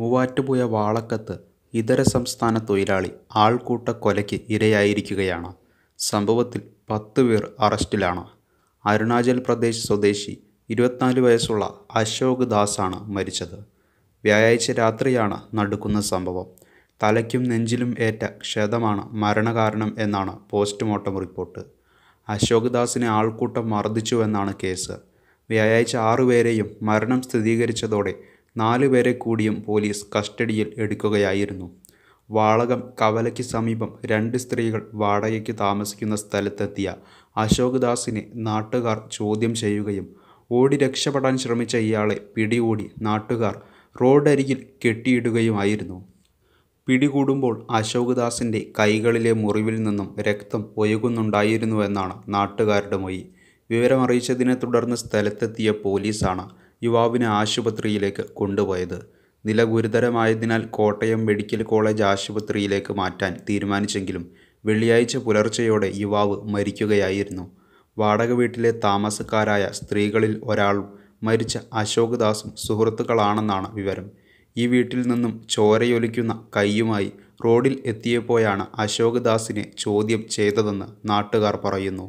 മൂവാറ്റുപോയ വാളക്കത്ത് ഇതര സംസ്ഥാന തൊഴിലാളി ആൾക്കൂട്ട കൊലയ്ക്ക് ഇരയായിരിക്കുകയാണ് സംഭവത്തിൽ പത്ത് പേർ അറസ്റ്റിലാണ് അരുണാചൽ പ്രദേശ് സ്വദേശി ഇരുപത്തിനാല് വയസ്സുള്ള അശോക് ദാസാണ് മരിച്ചത് വ്യാഴാഴ്ച രാത്രിയാണ് നടക്കുന്ന സംഭവം തലയ്ക്കും നെഞ്ചിലും ഏറ്റ ക്ഷതമാണ് മരണകാരണം എന്നാണ് പോസ്റ്റ്മോർട്ടം റിപ്പോർട്ട് അശോക് ദാസിനെ ആൾക്കൂട്ടം മർദ്ദിച്ചുവെന്നാണ് കേസ് വ്യാഴാഴ്ച ആറുപേരെയും മരണം സ്ഥിരീകരിച്ചതോടെ നാലുപേരെ കൂടിയും പോലീസ് കസ്റ്റഡിയിൽ എടുക്കുകയായിരുന്നു വാളകം കവലയ്ക്ക് സമീപം രണ്ട് സ്ത്രീകൾ വാടകയ്ക്ക് താമസിക്കുന്ന സ്ഥലത്തെത്തിയ അശോക് ദാസിനെ നാട്ടുകാർ ചോദ്യം ചെയ്യുകയും ഓടി രക്ഷപ്പെടാൻ ശ്രമിച്ച ഇയാളെ പിടികൂടി നാട്ടുകാർ റോഡരികിൽ കെട്ടിയിടുകയുമായിരുന്നു പിടികൂടുമ്പോൾ അശോക് ദാസിൻ്റെ കൈകളിലെ മുറിവിൽ നിന്നും രക്തം ഒഴുകുന്നുണ്ടായിരുന്നുവെന്നാണ് നാട്ടുകാരുടെ മൊഴി വിവരമറിയിച്ചതിനെ തുടർന്ന് സ്ഥലത്തെത്തിയ പോലീസാണ് യുവാവിനെ ആശുപത്രിയിലേക്ക് കൊണ്ടുപോയത് നില ഗുരുതരമായതിനാൽ കോട്ടയം മെഡിക്കൽ കോളേജ് ആശുപത്രിയിലേക്ക് മാറ്റാൻ തീരുമാനിച്ചെങ്കിലും വെള്ളിയാഴ്ച പുലർച്ചെയോടെ യുവാവ് മരിക്കുകയായിരുന്നു വാടക വീട്ടിലെ താമസക്കാരായ സ്ത്രീകളിൽ ഒരാളും മരിച്ച അശോക് ദാസും സുഹൃത്തുക്കളാണെന്നാണ് വിവരം ഈ വീട്ടിൽ നിന്നും ചോരയൊലിക്കുന്ന കൈയുമായി റോഡിൽ എത്തിയപ്പോഴാണ് അശോക് ദാസിനെ ചോദ്യം ചെയ്തതെന്ന് നാട്ടുകാർ പറയുന്നു